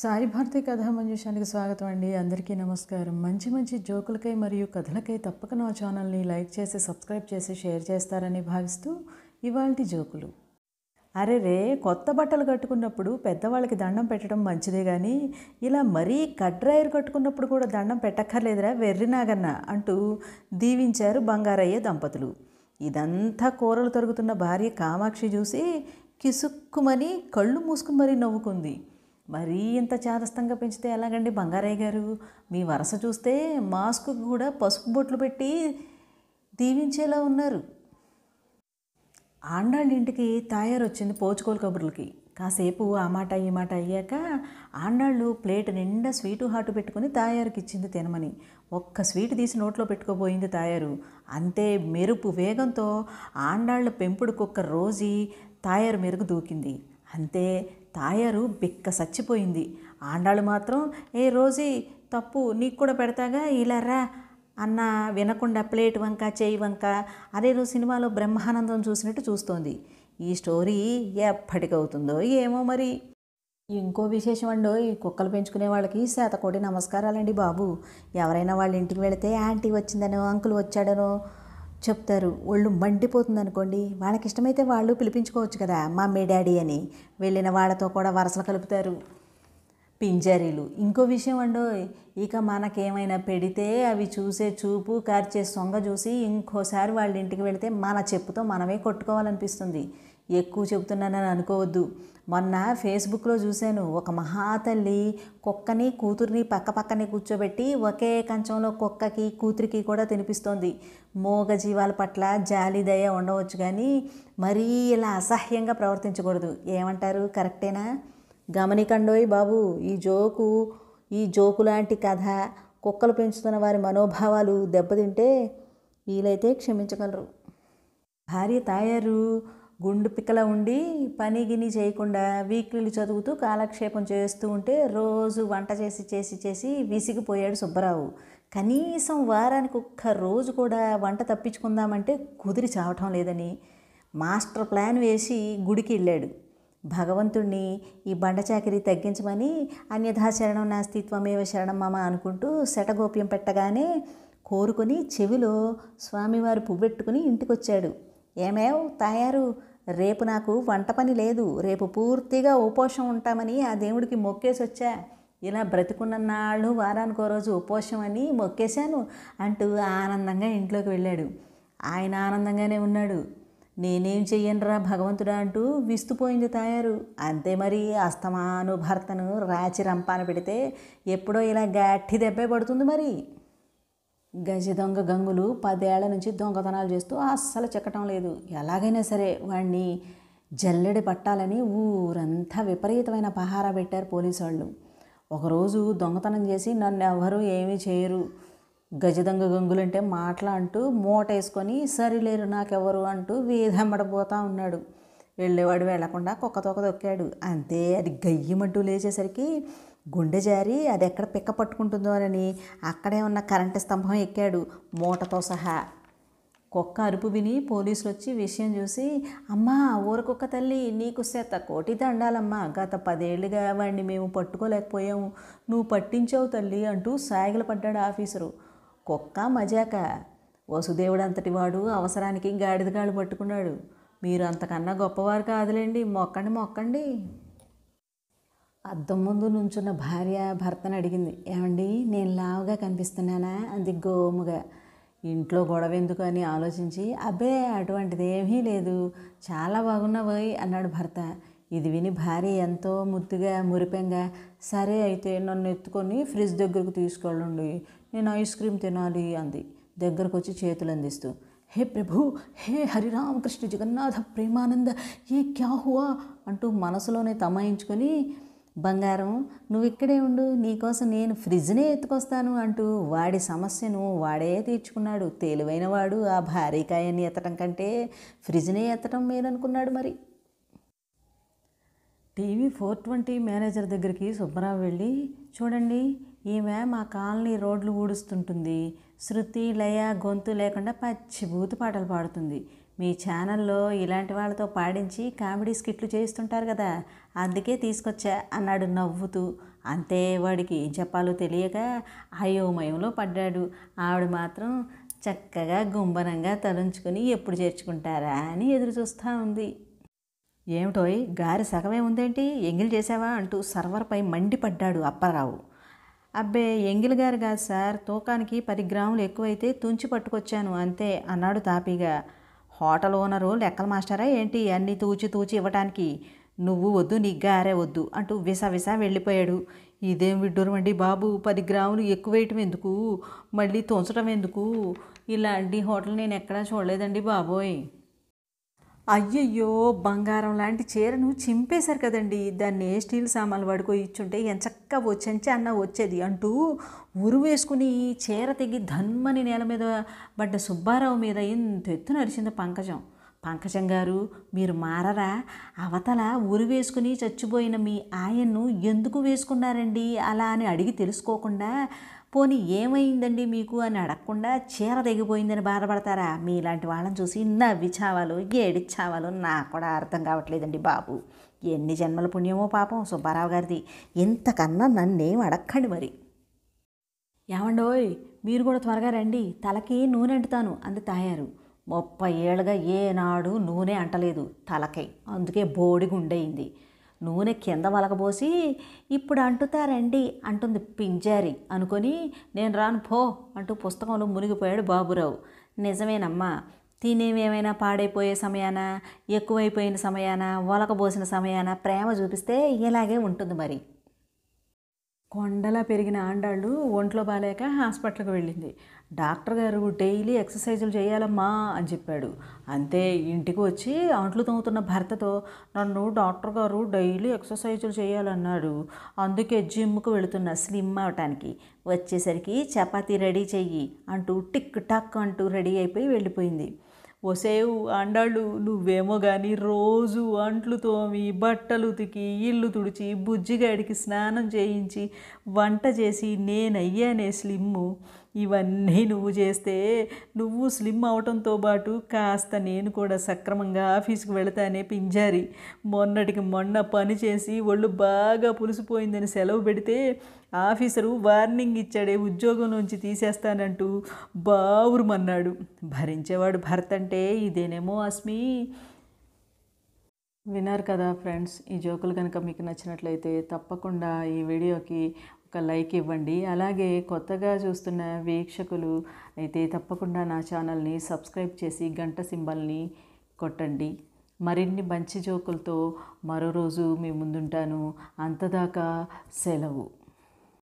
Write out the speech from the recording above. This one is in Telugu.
సాయి భారతి మంజుషానికి స్వాగతం అండి అందరికీ నమస్కారం మంచి మంచి జోకులకై మరియు కథలకై తప్పక నా ఛానల్ని లైక్ చేసి సబ్స్క్రైబ్ చేసి షేర్ చేస్తారని భావిస్తూ ఇవాళ జోకులు అరే రే కొత్త బట్టలు కట్టుకున్నప్పుడు పెద్దవాళ్ళకి దండం పెట్టడం మంచిదే కానీ ఇలా మరీ కడ్రాయర్ కట్టుకున్నప్పుడు కూడా దండం పెట్టక్కర్లేదురా వెర్రినాగన్న అంటూ దీవించారు బంగారయ్య దంపతులు ఇదంతా కూరలు తరుగుతున్న భార్య కామాక్షి చూసి కిసుక్కుమని కళ్ళు మూసుకుని మరీ నవ్వుకుంది మరీ ఇంత చాదస్తంగా పెంచితే ఎలాగండి బంగారయ్య గారు మీ వరస చూస్తే మాస్క్ కూడా పసుపు బొట్లు పెట్టి దీవించేలా ఉన్నారు ఆండాళ్ళ ఇంటికి తాయారు వచ్చింది పోచుకోలు కబుర్లకి కాసేపు ఆ మాట ఈ మాట అయ్యాక ఆండాళ్ళు ప్లేట్ నిండా స్వీటు హాటు పెట్టుకుని తాయారుకి ఇచ్చింది తినమని ఒక్క స్వీట్ తీసి నోట్లో పెట్టుకోబోయింది తాయారు అంతే మెరుపు వేగంతో ఆండాళ్ళ పెంపుడు కుక్క రోజీ తాయారు మెరుగు దూకింది అంతే తాయారు బిక్క సచ్చిపోయింది ఆండాళ్ళు మాత్రం ఏ రోజీ తప్పు నీకు కూడా పెడతాగా ఇలా రా అన్న వినకుండా ప్లేట్ వంక చేయి వంక అదే రోజు సినిమాలో బ్రహ్మానందం చూసినట్టు చూస్తోంది ఈ స్టోరీ ఎప్పటికవుతుందో ఏమో మరి ఇంకో విశేషం అండో ఈ కుక్కలు పెంచుకునే వాళ్ళకి శాతకోటి నమస్కారాలండి బాబు ఎవరైనా వాళ్ళ ఇంటికి వెళితే ఆంటీ వచ్చిందనో అంకుల్ వచ్చాడనో చెప్తారు ఒళ్ళు మండిపోతుంది అనుకోండి వాళ్ళకి ఇష్టమైతే వాళ్ళు పిలిపించుకోవచ్చు కదా మమ్మీ డాడీ అని వెళ్ళిన వాళ్ళతో కూడా వరసలు కలుపుతారు పింజరీలు ఇంకో విషయం అండో ఇక మనకేమైనా పెడితే అవి చూసే చూపు కార్చే సొంగ చూసి ఇంకోసారి వాళ్ళ ఇంటికి వెళితే మన చెప్పుతో మనమే కొట్టుకోవాలనిపిస్తుంది ఎక్కువ చెబుతున్నానని అనుకోవద్దు మొన్న ఫేస్బుక్లో చూశాను ఒక మహాతల్లి కుక్కని కూతుర్ని పక్క పక్కనే కూర్చోబెట్టి ఒకే కంచంలో కుక్కకి కూతురికి కూడా తినిపిస్తోంది మోగ జీవాల పట్ల జాలి దయ ఉండవచ్చు కానీ మరీ ఇలా అసహ్యంగా ప్రవర్తించకూడదు ఏమంటారు కరెక్టేనా గమనికండోయ్ బాబు ఈ జోకు ఈ జోకు లాంటి కథ కుక్కలు పెంచుతున్న వారి మనోభావాలు దెబ్బతింటే వీలైతే క్షమించగలరు భార్య తాయారు గుండు పిక్కల ఉండి పని గిని చేయకుండా వీక్లీలు చదువుతూ కాలక్షేపం చేస్తూ ఉంటే రోజు వంట చేసి చేసి చేసి విసిగిపోయాడు సుబ్బరావు కనీసం వారానికి ఒక్క రోజు కూడా వంట తప్పించుకుందామంటే కుదిరి చావటం లేదని మాస్టర్ ప్లాన్ వేసి గుడికి వెళ్ళాడు భగవంతుణ్ణి ఈ బండ చాకరీ తగ్గించమని అన్యథాశరణం నాస్తిత్వమేవ శరణం మామ అనుకుంటూ శటగోప్యం పెట్టగానే కోరుకొని చెవిలో స్వామివారు పువ్వెట్టుకుని ఇంటికొచ్చాడు ఏమేవ్ తాయారు రేపు నాకు వంట పని లేదు రేపు పూర్తిగా ఉపోషం ఉంటామని ఆ దేవుడికి మొక్కేసి వచ్చా ఇలా నాళ్ళు వారానికి ఒక రోజు ఉపోషం అని మొక్కేశాను అంటూ ఆనందంగా ఇంట్లోకి వెళ్ళాడు ఆయన ఆనందంగానే ఉన్నాడు నేనేం చెయ్యనురా భగవంతుడా అంటూ విస్తుపోయింది తయారు అంతే మరి అస్తమాను భర్తను రాచి రంపాన పెడితే ఎప్పుడో ఇలా గట్టి దెబ్బే పడుతుంది మరి గజ దొంగ గంగులు పదేళ్ల నుంచి దొంగతనాలు చేస్తూ అస్సలు చెక్కటం లేదు ఎలాగైనా సరే వాడిని జల్లెడి పట్టాలని ఊరంతా విపరీతమైన పహారా పెట్టారు పోలీసు వాళ్ళు ఒకరోజు దొంగతనం చేసి నన్ను ఎవరు ఏమీ చేయరు గంగులు అంటే మాటలు అంటూ మూట వేసుకొని సరిలేరు నాకెవరు అంటూ వీధెంబడబోతా ఉన్నాడు వెళ్ళేవాడు వెళ్లకుండా కుక్కతోక తొక్కాడు అంతే అది గయ్యమంటూ లేచేసరికి గుండె జారి అది ఎక్కడ పిక్క పట్టుకుంటుందోనని అక్కడే ఉన్న కరెంటు స్తంభం ఎక్కాడు మూటతో సహా కుక్క అరుపు విని పోలీసులు వచ్చి విషయం చూసి అమ్మా కుక్క తల్లి నీకు శత కోటి దండాలమ్మా గత పదేళ్ళుగా వాడిని మేము పట్టుకోలేకపోయాము నువ్వు పట్టించావు తల్లి అంటూ సాగిల పడ్డాడు ఆఫీసరు కుక్క మజాక వసుదేవుడంతటి వాడు అవసరానికి గాడిదగాళ్ళు పట్టుకున్నాడు మీరు అంతకన్నా గొప్పవారు కాదులేండి మొక్కండి మొక్కండి అద్దం ముందు నుంచున్న భార్య భర్తను అడిగింది ఏమండి నేను లావుగా కనిపిస్తున్నానా అంది గోముగా ఇంట్లో గొడవ ఎందుకు అని ఆలోచించి అబ్బే అటువంటిది ఏమీ లేదు చాలా బాగున్నావోయ్ అన్నాడు భర్త ఇది విని భార్య ఎంతో ముద్దుగా మురిపెంగా సరే అయితే నన్ను ఎత్తుకొని ఫ్రిడ్జ్ దగ్గరకు తీసుకెళ్ళండి నేను ఐస్ క్రీమ్ తినాలి అంది దగ్గరకు వచ్చి చేతులు అందిస్తూ హే ప్రభు హే హరిరామకృష్ణ జగన్నాథ ప్రేమానంద ఏ క్యాహువా అంటూ మనసులోనే తమాయించుకొని బంగారం నువ్వు ఇక్కడే ఉండు నీకోసం నేను ఫ్రిడ్జ్నే ఎత్తుకొస్తాను అంటూ వాడి సమస్యను వాడే తీర్చుకున్నాడు తేలివైన వాడు ఆ భారీకాయని ఎత్తడం కంటే ఫ్రిడ్జ్నే ఎత్తడం మేలనుకున్నాడు మరి టీవీ ఫోర్ ట్వంటీ మేనేజర్ దగ్గరికి సుబ్బరావు వెళ్ళి చూడండి ఈమె మా కాలనీ రోడ్లు ఊడుస్తుంటుంది శృతి లయ గొంతు లేకుండా పచ్చిభూతి పాటలు పాడుతుంది మీ ఛానల్లో ఇలాంటి వాళ్ళతో పాడించి కామెడీ స్కిట్లు చేయిస్తుంటారు కదా అందుకే తీసుకొచ్చా అన్నాడు నవ్వుతూ అంతే వాడికి ఏం చెప్పాలో తెలియక అయోమయంలో పడ్డాడు ఆవిడ మాత్రం చక్కగా గుంబనంగా తలుంచుకొని ఎప్పుడు చేర్చుకుంటారా అని ఎదురు చూస్తూ ఉంది ఏమిటోయ్ గారి సగమే ఉందేంటి ఎంగిల్ చేసావా అంటూ సర్వర్పై మండిపడ్డాడు అప్పారావు అబ్బే ఎంగిల్ గారు కాదు సార్ తూకానికి పది గ్రాములు ఎక్కువైతే తుంచి పట్టుకొచ్చాను అంతే అన్నాడు తాపీగా హోటల్ ఓనరు లెక్కల మాస్టరా ఏంటి అన్నీ తూచి తూచి ఇవ్వటానికి నువ్వు వద్దు నీ గారే వద్దు అంటూ విసవిస వెళ్ళిపోయాడు ఇదేం విడ్డూరమండి బాబు పది గ్రాములు ఎక్కువ వేయటం ఎందుకు మళ్ళీ తోంచడం ఎందుకు ఇలాంటి హోటల్ నేను ఎక్కడా చూడలేదండి బాబోయ్ అయ్యయ్యో బంగారం లాంటి చీరను చింపేశారు కదండి దాన్ని ఏ స్టీల్ సామాన్లు పడుకో ఇచ్చుంటే చక్క వచ్చంచి అన్న వచ్చేది అంటూ ఉరు వేసుకుని చీర తెగి ధన్మని నేల మీద పడ్డ సుబ్బారావు మీద ఎంత ఎత్తు నడిచింది పంకజం పంకజం గారు మీరు మారరా అవతల ఊరు వేసుకుని చచ్చిపోయిన మీ ఆయన్ను ఎందుకు వేసుకున్నారండి అలా అని అడిగి తెలుసుకోకుండా పోనీ ఏమైందండి మీకు అని అడగకుండా చీర తెగిపోయిందని బాధపడతారా మీలాంటి వాళ్ళని చూసి నవ్విచావాలో ఏడిచ్చావాలో నాకు కూడా అర్థం కావట్లేదండి బాబు ఎన్ని జన్మల పుణ్యమో పాపం సుబ్బారావు గారిది ఇంతకన్నా నన్నేం అడక్కండి మరి ఏమండోయ్ మీరు కూడా త్వరగా రండి తలకి నూనె అంటుతాను అంది తాయారు ముప్పై ఏళ్ళుగా ఏనాడు నూనె అంటలేదు తలకై అందుకే బోడిగుండయింది నూనె కింద వలకబోసి ఇప్పుడు అంటుతారండి అంటుంది పింజారి అనుకొని నేను రాను పో అంటూ పుస్తకంలో మునిగిపోయాడు బాబురావు నిజమేనమ్మా తినేమేమైనా పాడైపోయే సమయాన ఎక్కువైపోయిన సమయాన వలకబోసిన సమయాన ప్రేమ చూపిస్తే ఇలాగే ఉంటుంది మరి కొండలా పెరిగిన ఆండాళ్ళు ఒంట్లో బాగాలేక హాస్పిటల్కి వెళ్ళింది డాక్టర్ గారు డైలీ ఎక్సర్సైజులు చేయాలమ్మా అని చెప్పాడు అంతే ఇంటికి వచ్చి అంట్లు తోముతున్న భర్తతో నన్ను డాక్టర్ గారు డైలీ ఎక్సర్సైజులు చేయాలన్నాడు అందుకే జిమ్కు వెళుతున్న స్లిమ్ అవటానికి వచ్చేసరికి చపాతీ రెడీ చెయ్యి అంటూ టిక్ టక్ అంటూ రెడీ అయిపోయి వెళ్ళిపోయింది ఒసేవు అండళ్ళు నువ్వేమో కానీ రోజు అంట్లు తోమి బట్టలు ఉతికి ఇల్లు తుడిచి బుజ్జిగాడికి స్నానం చేయించి వంట చేసి నేనయ్యానే స్లిమ్ము ఇవన్నీ నువ్వు చేస్తే నువ్వు స్లిమ్ అవటంతో పాటు కాస్త నేను కూడా సక్రమంగా ఆఫీస్కి వెళతానే పింజారి మొన్నటికి మొన్న పని చేసి ఒళ్ళు బాగా పులిసిపోయిందని సెలవు పెడితే ఆఫీసరు వార్నింగ్ ఇచ్చాడే ఉద్యోగం నుంచి తీసేస్తానంటూ బావురుమన్నాడు భరించేవాడు భర్త అంటే ఇదేనేమో అస్మి విన్నారు కదా ఫ్రెండ్స్ ఈ జోకులు కనుక మీకు నచ్చినట్లయితే తప్పకుండా ఈ వీడియోకి ఒక లైక్ ఇవ్వండి అలాగే కొత్తగా చూస్తున్న వీక్షకులు అయితే తప్పకుండా నా ఛానల్ని సబ్స్క్రైబ్ చేసి గంట సింబల్ని కొట్టండి మరిన్ని మంచి జోకులతో మరో రోజు మీ ముందుంటాను అంతదాకా సెలవు